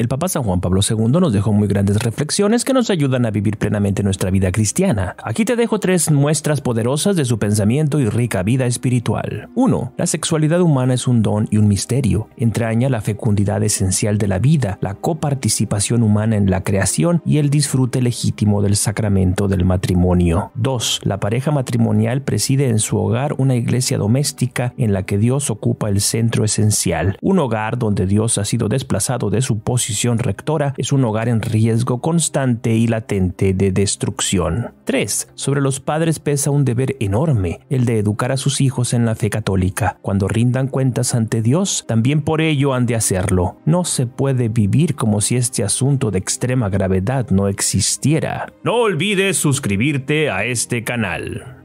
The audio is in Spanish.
El Papa San Juan Pablo II nos dejó muy grandes reflexiones que nos ayudan a vivir plenamente nuestra vida cristiana. Aquí te dejo tres muestras poderosas de su pensamiento y rica vida espiritual. 1. La sexualidad humana es un don y un misterio. Entraña la fecundidad esencial de la vida, la coparticipación humana en la creación y el disfrute legítimo del sacramento del matrimonio. 2. La pareja matrimonial preside en su hogar una iglesia doméstica en la que Dios ocupa el centro esencial, un hogar donde Dios ha sido desplazado de su posición rectora es un hogar en riesgo constante y latente de destrucción. 3. Sobre los padres pesa un deber enorme, el de educar a sus hijos en la fe católica. Cuando rindan cuentas ante Dios, también por ello han de hacerlo. No se puede vivir como si este asunto de extrema gravedad no existiera. No olvides suscribirte a este canal.